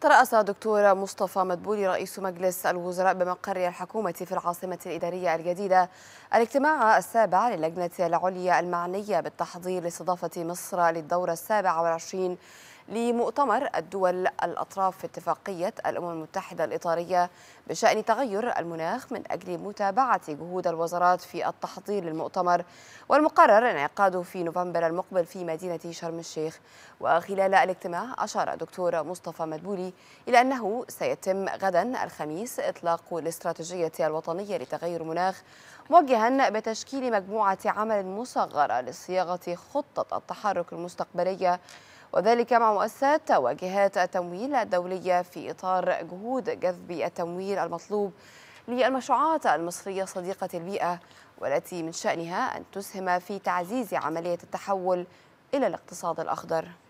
ترأس دكتور مصطفى مدبولي رئيس مجلس الوزراء بمقر الحكومة في العاصمة الإدارية الجديدة الاجتماع السابع للجنة العليا المعنية بالتحضير لاستضافة مصر للدورة السابعة والعشرين لمؤتمر الدول الأطراف في اتفاقية الأمم المتحدة الإطارية بشأن تغير المناخ من أجل متابعة جهود الوزارات في التحضير للمؤتمر والمقرر انعقاده في نوفمبر المقبل في مدينة شرم الشيخ وخلال الاجتماع أشار دكتور مصطفى مدبولي إلى أنه سيتم غدا الخميس إطلاق الاستراتيجية الوطنية لتغير المناخ موجها بتشكيل مجموعة عمل مصغرة لصياغة خطة التحرك المستقبلية وذلك مع مؤسسات وجهات التمويل الدولية في إطار جهود جذب التمويل المطلوب للمشروعات المصرية صديقة البيئة والتي من شأنها أن تسهم في تعزيز عملية التحول إلى الاقتصاد الأخضر